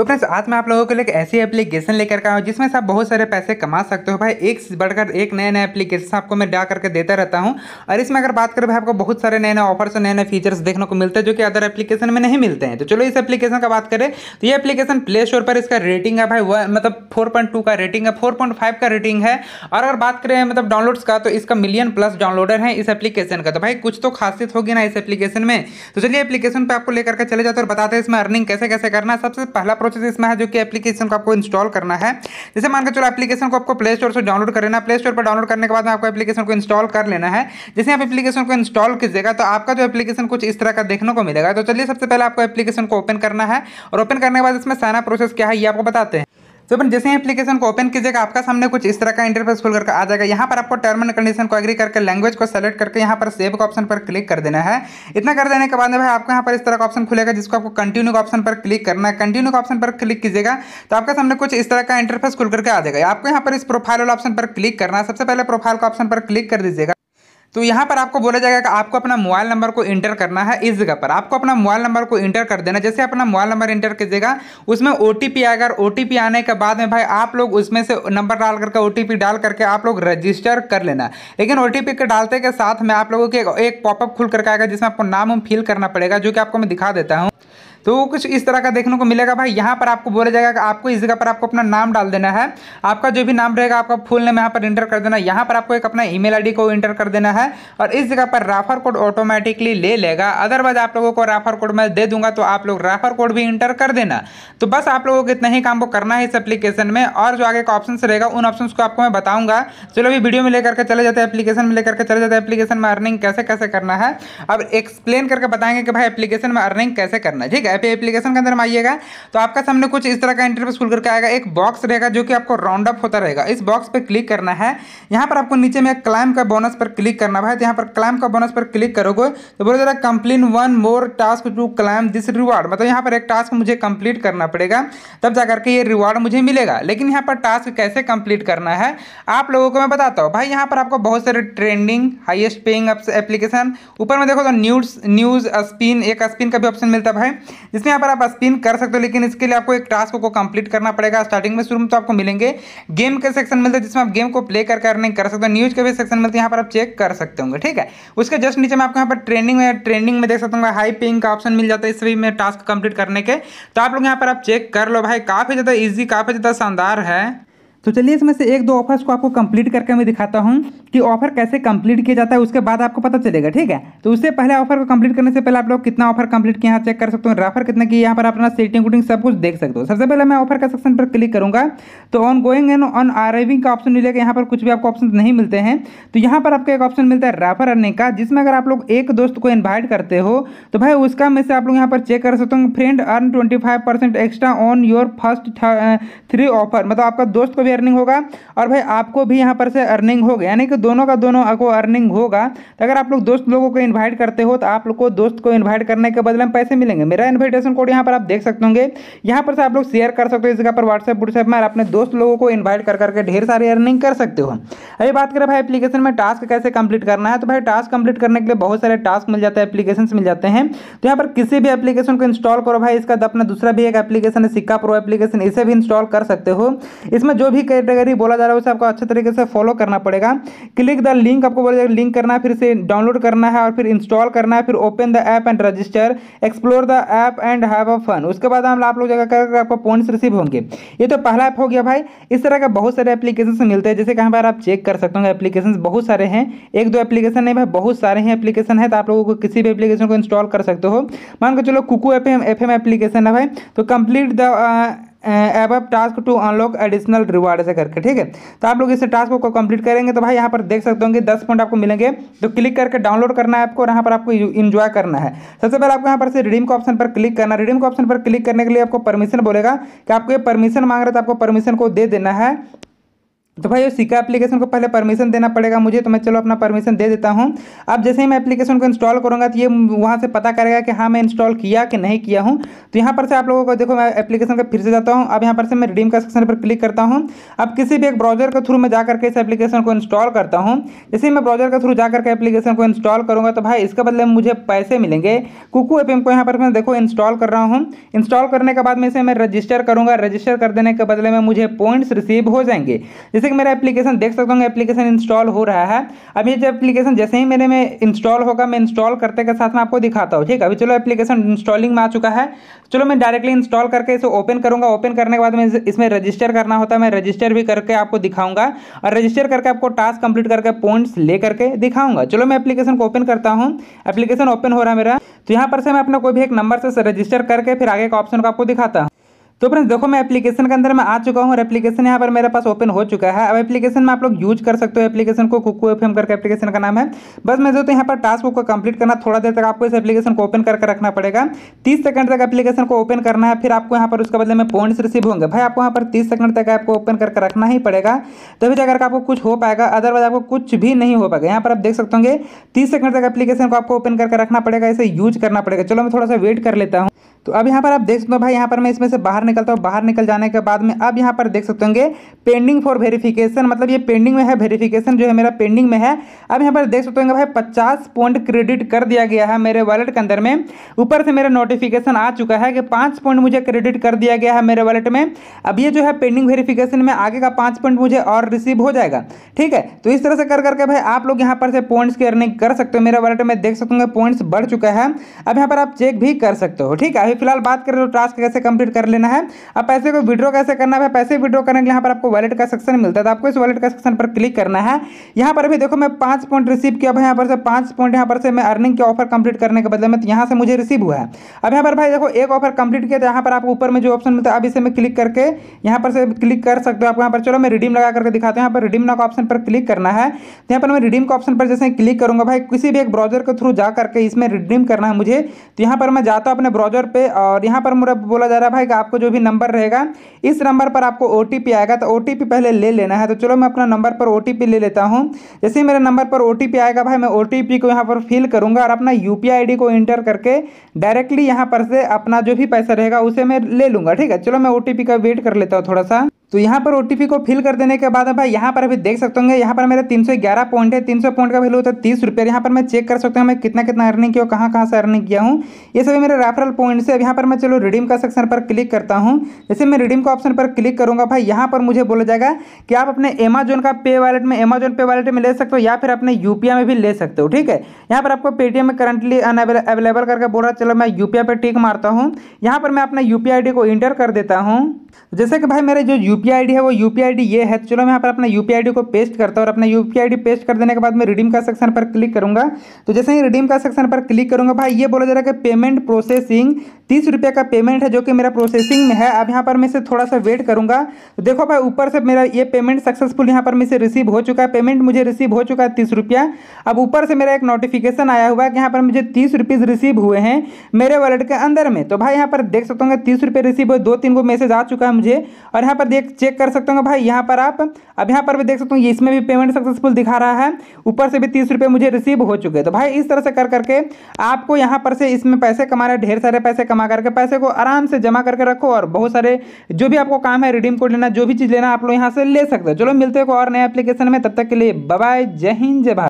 तो फ्रेंड्स आज मैं आप लोगों के लिए ऐसी एप्लीकेशन लेकर आया हूँ जिसमें से आप बहुत सारे पैसे कमा सकते हो भाई एक बढ़कर एक नया नया एप्लीकेशन आपको मैं डा करके देता रहता हूँ और इसमें अगर बात करें भाई आपको बहुत सारे नए नए ऑफर्स और नए नए फीचर्स देखने को मिलते हैं जो कि अदर एप्लीकेशन में नहीं मिलते हैं तो चलो इस एप्लीकेशन का बात करें तो ये एप्लीकेशन प्ले स्टोर पर इसका रेटिंग है भाई वह मतलब फोर का रेटिंग है फोर का रेटिंग है और अगर बात करें मतलब डाउनलोड्स का तो इसका मिलियन प्लस डाउनलोडर है इस एप्लीकेशन का तो भाई कुछ तो खासियत होगी ना इस एप्लीकेशन में तो चलिए एप्लीकेशन पर आपको लेकर चले जाते और बताते हैं इसमें अर्निंग कैसे कैसे करना सबसे पहला प्रोसेस इसमें है जो कि एप्लीकेशन को आपको इंस्टॉल करना है जैसे मान के चलो एप्लीकेशन को आपको प्ले स्टोर से डाउनलोड कर लेना प्ले स्टोर पर डाउनलोड करने के बाद आपको एप्लीकेशन को इंस्टॉल कर लेना है जैसे आप एप्लीकेशन को इंस्टॉल कीजिएगा तो आपका जो एप्लीकेशन कुछ इस तरह का देखने को मिलेगा तो चलिए सबसे पहले आपको एप्लीकेशन को ओपन करना है और ओपन करने के बाद इसमें सारा प्रोसेस क्या है ये आपको बताते हैं तो अपन जैसे ही एप्लीकेशन को ओपन कीजिएगा आपका सामने कुछ इस तरह का इंटरफेस खुल करके आ जाएगा यहाँ पर आपको टर्म एंड कंडीशन को एग्री करके लैंग्वेज को सेलेक्ट करके यहाँ पर सेव का ऑप्शन पर क्लिक कर देना है इतना कर देने के बाद भाई आपको यहाँ पर इस तरह का ऑप्शन खुलेगा जिसको आपको कंटिन्यू का ऑप्शन पर क्लिक करना है कंटिन्यू का ऑप्शन पर क्लिक कीजिएगा तो आपका सामने कुछ इस तरह का इंटरफेस खुल करके आ जाएगा आपको यहाँ पर इस प्रोफाइल वाला ऑप्शन पर क्लिक करना है सबसे पहले प्रोफाइल का ऑप्शन पर क्लिक कर दीजिएगा तो यहाँ पर आपको बोला जाएगा कि आपको अपना मोबाइल नंबर को इंटर करना है इस जगह पर आपको अपना मोबाइल नंबर को इंटर कर देना जैसे अपना मोबाइल नंबर इंटर कीजिएगा उसमें ओ टी आएगा ओ टी आने के बाद में भाई आप लोग उसमें से नंबर डाल करके ओ डाल करके आप लोग रजिस्टर कर लेना लेकिन ओ के डालते के साथ में आप लोगों के एक पॉपअप खुल करके आएगा जिसमें आपको नाम फिल करना पड़ेगा जो कि आपको मैं दिखा देता हूँ तो वो कुछ इस तरह का देखने को मिलेगा भाई यहाँ पर आपको बोला जाएगा कि आपको इस जगह पर आपको अपना नाम डाल देना है आपका जो भी नाम रहेगा आपका फुल नेम यहाँ पर इंटर कर देना है यहाँ पर आपको एक अपना ई मेल को इंटर कर देना है और इस जगह पर राफर कोड ऑटोमेटिकली ले लेगा अदरवाइज आप लोगों को राफर कोड मैं दे दूंगा तो आप लोग राफर कोड भी इंटर कर देना तो बस आप लोगों को इतना ही काम को करना है इस एप्लीकेशन में और जो आगे का ऑप्शन रहेगा उन ऑप्शन को आपको मैं बताऊंगा चलो अभी वीडियो में लेकर के चले जाते हैं एप्लीकेशन में लेकर के चले जाते हैं एप्लीकेशन में अर्निंग कैसे कैसे करना है अब एक्सप्लेन करके बताएंगे कि भाई एप्लीकेशन में अर्निंग कैसे करना है ठीक है ऐप एप्लीकेशन के अंदर में आइएगा तो आपका सामने कुछ इस तरह का इंटरफेस खुल करके आएगा एक बॉक्स रहेगा जो कि आपको राउंड अप होता रहेगा इस बॉक्स पर क्लिक करना है यहाँ पर आपको नीचे में क्लाइम का बोनस पर क्लिक करना है तो यहाँ पर क्लाइम का बोनस पर क्लिक करोगे तो बोलो जरा complete one more task to claim this reward मतलब यहाँ पर एक टास्क मुझे कंप्लीट करना पड़ेगा तब जा करके ये रिवार्ड मुझे मिलेगा लेकिन यहाँ पर टास्क कैसे कंप्लीट करना है आप लोगों को मैं बताता हूँ भाई यहाँ पर आपको बहुत सारे ट्रेंडिंग हाइएस्ट पेइंग एप्लीकेशन ऊपर में देखो तो न्यूज न्यूज स्पिन एक स्पिन का भी ऑप्शन मिलता है भाई जिसमें यहाँ पर आप स्पिन कर सकते हो लेकिन इसके लिए आपको एक टास्क को कंप्लीट करना पड़ेगा स्टार्टिंग में शुरू में तो आपको मिलेंगे गेम के सेक्शन मिलते हैं जिसमें आप गेम को प्ले कर अर्निंग कर सकते हो न्यूज के भी सेक्शन मिलते हैं यहाँ पर आप चेक कर सकते होंगे ठीक है उसके जस्ट नीचे मैं आपको यहाँ पर ट्रेनिंग में ट्रेनिंग में देख सकता हूँ हाई पेंग का ऑप्शन मिल जाता है इस भी मैं टास्क कंप्लीट करने के तो आप लोग यहाँ पर आप चेक कर लो भाई काफ़ी ज़्यादा ईजी काफ़ी ज़्यादा शानदार है तो चलिए इसमें से एक दो ऑफर्स को आपको कंप्लीट करके मैं दिखाता हूँ कि ऑफर कैसे कंप्लीट किया जाता है उसके बाद आपको पता चलेगा ठीक है तो उससे पहले ऑफर को कंप्लीट करने से पहले आप लोग कितना ऑफर कंप्लीट किया यहाँ चेक कर सकते हो रेफर कितना की यहाँ पर अपना सेटिंग वूटिंग सब कुछ देख सकते हो सबसे पहले मैं ऑफर का सेक्शन पर क्लिक करूँगा तो ongoing and on arriving का ऑप्शन मिलेगा यहाँ पर कुछ भी आपको ऑप्शन नहीं मिलते हैं तो यहाँ पर आपको एक ऑप्शन मिलता है रेफर अर्निंग का जिसमें अगर आप लोग एक दोस्त को इन्वाइट करते हो तो भाई उसका में से आप लोग यहाँ पर चेक कर सकते हो friend earn twenty extra on your first three offer मतलब आपका दोस्त को भी अर्निंग होगा और भाई आपको भी यहाँ पर से अर्निंग होगा यानी कि दोनों का दोनों को अर्निंग होगा तो अगर आप लोग दोस्त लोगों को इन्वाइट करते हो तो आप लोग को दोस्त को इन्वाइट करने के बदले में पैसे मिलेंगे मेरा इन्विटेशन कोड यहाँ पर आप देख सकते होंगे यहाँ पर से आप लोग शेयर कर सकते हो इस जगह पर व्हाट्सएप व्हाट्सएप में अपने दोस्त लोगों को इन्वाइट कर करके ढेर सारी अर्निंग कर सकते हो अभी बात करें भाई एप्लीकेशन में टास्क कैसे कंप्लीट करना है तो भाई टास्क कंप्लीट करने के लिए बहुत सारे टास्क मिल जाते हैं एप्लीकेशन मिल जाते हैं तो यहाँ पर किसी भी एप्लीकेशन को इंस्टॉल करो भाई इसका तो अपना दूसरा भी एक एप्लीकेशन है सिक्का प्रो एप्लीकेशन इसे भी इंस्टॉल कर सकते हो इसमें जो भी भी कैटेगरी बोला जा रहा है उसे आपको अच्छे तरीके से फॉलो करना पड़ेगा क्लिक द लिंक आपको बोला जाएगा लिंक करना है फिर से डाउनलोड करना है और फिर इंस्टॉल करना है फिर open the app and register explore the app and have a fun उसके बाद हम आप लोग जगह कर आपको पॉइंट्स रिसीव होंगे ये तो पहला ऐप हो गया भाई इस तरह का बहुत सारे एप्लीकेशन मिलते हैं जैसे कहाँ पर आप चेक कर सकते हो एप्लीकेशन बहुत सारे हैं एक दो एप्लीकेशन नहीं भाई बहुत सारे हैं एप्लीकेशन है तो आप लोगों को किसी भी एप्लीकेशन को इंस्टॉल कर सकते हो मान के चलो कुकू एफ एम एप्लीकेशन है भाई तो complete the ab app task to unlock additional reward ऐसे करके ठीक है तो आप लोग इस टास्क को कंप्लीट करेंगे तो भाई यहाँ पर देख सकते होंगे दस पॉइंट आपको मिलेंगे तो क्लिक करके डाउनलोड करना है आपको और यहाँ पर आपको इन्जॉय करना है सबसे पहले आपको यहाँ पर से रिडीम के ऑप्शन पर क्लिक करना रिडीम के ऑप्शन पर क्लिक करने के लिए आपको परमिशन बोलेगा कि आपको ये परमिशन मांग रहे तो आपको परमिशन को दे देना है तो भाई उस सिक्का एप्लीकेशन को पहले परमिशन देना पड़ेगा मुझे तो मैं चलो अपना परमिशन दे देता हूँ अब जैसे ही मैं एप्लीकेशन को इंस्टॉल करूँगा तो ये वहाँ से पता करेगा कि हाँ मैं इंस्टॉल किया कि नहीं किया हूँ तो यहाँ पर से आप लोगों को देखो मैं एप्लीकेशन का फिर से जाता हूँ अब यहाँ पर से मैं रिडीम का सेक्शन पर क्लिक करता हूँ अब किसी भी एक ब्राउजर के थ्रू मैं जा करके इस एप्लीकेशन को इंस्टॉल करता हूँ जैसे ही मैं ब्राउजर के थ्रू जा करके एप्लीकेशन को इंस्टॉल करूँगा तो भाई इसके बदले मुझे पैसे मिलेंगे कुकू एप को यहाँ पर मैं देखो इंस्टॉल कर रहा हूँ इंस्टॉल करने के बाद में इसे मैं रजिस्टर करूँगा रजिस्टर कर देने के बदले में मुझे पॉइंट्स रिसीव हो जाएंगे जैसे कि मेरा एप्लीकेशन देख सकता हूँ एप्लीकेशन इंस्टॉल हो रहा है अब ये एप्लीकेशन जैसे ही मेरे में इंस्टॉल होगा मैं इंस्टॉल करते के साथ में आपको दिखाता हूँ ठीक है अभी चलो एप्लीकेशन इंस्टॉलिंग में आ चुका है चलो मैं डायरेक्टली इंस्टॉल करके इसे ओपन करूँगा ओपन करने के बाद मैं इसमें रजिस्टर करना होता है मैं रजिस्टर भी करके आपको दिखाऊंगा और रजिस्टर करके आपको टास्क कंप्लीट करके पॉइंट्स ले करके दिखाऊंगा चलो मैं एप्लीकेशन को ओपन करता हूँ एप्लीकेशन ओपन हो रहा है मेरा तो यहाँ पर से मैं अपना कोई भी एक नंबर से रजिस्टर करके फिर आगे का ऑप्शन को आपको दिखाता हूँ तो फ्रेंड्स देखो मैं एप्लीकेशन के अंदर मैं आ चुका हूँ और एप्लीकेशन यहाँ पर मेरे पास ओपन हो चुका है अब एप्लीकेशन में आप लोग यूज कर सकते हो एप्लीकेशन को कुकू एफ करके एप्लीकेशन का नाम है बस मैं जो तो यहाँ पर टास्क को कंप्लीट करना थोड़ा देर तक आपको इस एप्लीकेशन को ओपन करके रखना पड़ेगा तीस सेकंड तक एप्लीकेशन को ओपन करना है फिर आपको यहाँ पर उसके बदले में पॉइंट्स रिसीव होंगे भाई आपको यहाँ पर तीस सेकंड तक आपको ओपन करके रखना ही पड़ेगा तभी जाकर आपको कुछ हो पाएगा अदरवाइज आपको कुछ भी नहीं हो पाएगा यहाँ पर आप देख सकते होंगे तीस सेकंड तक एप्लीकेशन को आपको ओपन करके रखना पड़ेगा इसे यूज करना पड़ेगा चलो मैं थोड़ा सा वेट कर लेता हूँ तो अब यहाँ पर आप देख सकते हो भाई यहाँ पर मैं इसमें से बाहर निकलता हूँ बाहर निकल जाने के बाद में अब यहाँ पर देख सकते होंगे पेंडिंग फॉर वेरिफिकेशन मतलब ये पेंडिंग में है वेरिफिकेशन जो है मेरा पेंडिंग में है अब यहाँ पर देख सकते होंगे भाई पचास पॉइंट क्रेडिट कर दिया गया है मेरे वॉलेट के अंदर में ऊपर से मेरा नोटिफिकेशन आ चुका है कि पाँच पॉइंट मुझे क्रेडिट कर दिया गया है मेरे वॉलेट में अब ये जो है पेंडिंग वेरीफिकेशन में आगे का पाँच पॉइंट मुझे और रिसीव हो जाएगा ठीक है तो इस तरह से कर करके भाई आप लोग यहाँ पर से पॉइंट्स की अर्निंग कर सकते हो मेरे वॉलेट में देख सकते होंगे पॉइंट्स बढ़ चुका है अब यहाँ पर आप चेक भी कर सकते हो ठीक है अभी फिलहाल बात करें तो टास्क कैसे कंप्लीट कर लेना है अब पैसे को विड्रॉ कैसे करना है पैसे विड्रॉ करने के लिए यहाँ पर आपको वॉलेट का सेक्शन मिलता है तो आपको इस वॉलेट का सेक्शन पर क्लिक करना है यहाँ पर अभी देखो मैं पाँच पॉइंट रिसीव किया भाई यहाँ पर से पाँच पॉइंट यहाँ पर से मैं अर्निंग के ऑफर कंप्लीट करने के बदले में यहाँ से मुझे रिसीव हुआ है अब यहाँ पर भाई देखो एक ऑफर कंप्लीट किया तो यहाँ पर आपको ऊपर में जो ऑप्शन मिलता है अब इसे मैं क्लिक करके यहाँ पर से क्लिक कर सकते हो आप यहाँ पर चलो मैं रिडीम लगा करके दिखाता हूँ यहाँ पर रिडीम ना का ऑप्शन पर क्लिक करना है तो यहाँ पर मैं रिडीम का ऑप्शन पर जैसे क्लिक करूँगा भाई किसी भी एक ब्राउजर के थ्रू जा करके इसमें रिडीम करना है मुझे तो यहाँ पर मैं जाता हूँ अपने ब्राउजर पर पे और यहाँ पर मुझे बोला जा रहा है भाई आपको जो भी नंबर रहेगा इस नंबर पर आपको ओ आएगा तो ओ पहले ले लेना है तो चलो मैं अपना नंबर पर ओ ले लेता हूँ जैसे ही मेरे नंबर पर ओ आएगा भाई मैं ओ को यहाँ पर फिल करूँगा और अपना यू पी को इंटर करके डायरेक्टली यहाँ पर से अपना जो भी पैसा रहेगा उसे मैं ले लूँगा ठीक है चलो मैं ओ का वेट कर लेता हूँ थोड़ा सा तो यहाँ पर ओ को फिल कर देने के बाद भाई यहाँ पर अभी देख सकते होंगे यहाँ पर मेरे 311 पॉइंट है 300 पॉइंट का वैल्यू होता है तीस रुपये यहाँ पर मैं चेक कर सकता हूँ मैं कितना कितना अर्निंग किया कहाँ कहाँ से अर्निंग किया हूँ ये सभी मेरे रेफरल पॉइंट से अब यहाँ पर मैं चलो रिडीम का सेक्शन पर क्लिक करता हूँ जैसे मैं रिडीम का ऑप्शन पर क्लिक करूँगा भाई यहाँ पर मुझे बोला जाएगा कि आप अपने अमेजोन का पे वालेट में अमेजोन पे वालेट में ले सकते हो या फिर अपने यूपीआई में भी ले सकते हो ठीक है यहाँ पर आपको पेटीएम में करंटली अवेलेबल करके बोल रहा चलो मैं यूपीआई पर टिक मारता हूँ यहाँ पर मैं अपना यूपीआई आई को इंटर कर देता हूँ जैसे कि भाई मेरे जो यू यूपीआई है वो यूपीआई ये है तो चलो मैं यहाँ पर अपना यूपीआई को पेस्ट करता हूँ और अपना यूपीआई पेस्ट कर देने के बाद मैं रिडीम का सेक्शन पर क्लिक करूंगा तो जैसे ही रिडीम का सेक्शन पर क्लिक करूंगा भाई ये बोला जा रहा है कि पेमेंट प्रोसेसिंग तीस रुपये का पेमेंट है जो कि मेरा प्रोसेसिंग में है अब यहाँ पर मैं इसे थोड़ा सा वेट करूँगा देखो भाई ऊपर से मेरा ये पेमेंट सक्सेसफुल यहाँ पर मुझसे रिसीव हो चुका है पेमेंट मुझे रिसीव हो चुका है तीस रुपया अब ऊपर से मेरा एक नोटिफिकेशन आया हुआ है कि यहाँ पर मुझे तीस रुपीज़ रिसीव हुए हैं मेरे वॉलेट के अंदर में तो भाई यहाँ पर देख सकता हूँ तीस रुपये रिसीव हुए दो तीन को मैसेज आ चुका है मुझे और यहाँ पर देख चेक कर सकता हूँ भाई यहाँ पर आप अब यहाँ पर भी देख सकता हूँ इसमें भी पेमेंट सक्सेसफुल दिखा रहा है ऊपर से भी तीस रुपये मुझे रिसीव हो चुके हैं तो भाई इस तरह से कर करके आपको यहाँ पर से इसमें पैसे कमाना ढेर सारे पैसे कमा जमा करके पैसे को आराम से जमा करके रखो और बहुत सारे जो भी आपको काम है रिडीम कोड लेना जो भी चीज़ लेना आप लोग यहाँ से ले सकते हो चलो मिलते हो और नए एप्लीकेशन में तब तक के लिए बाय जय हिंद जय भारत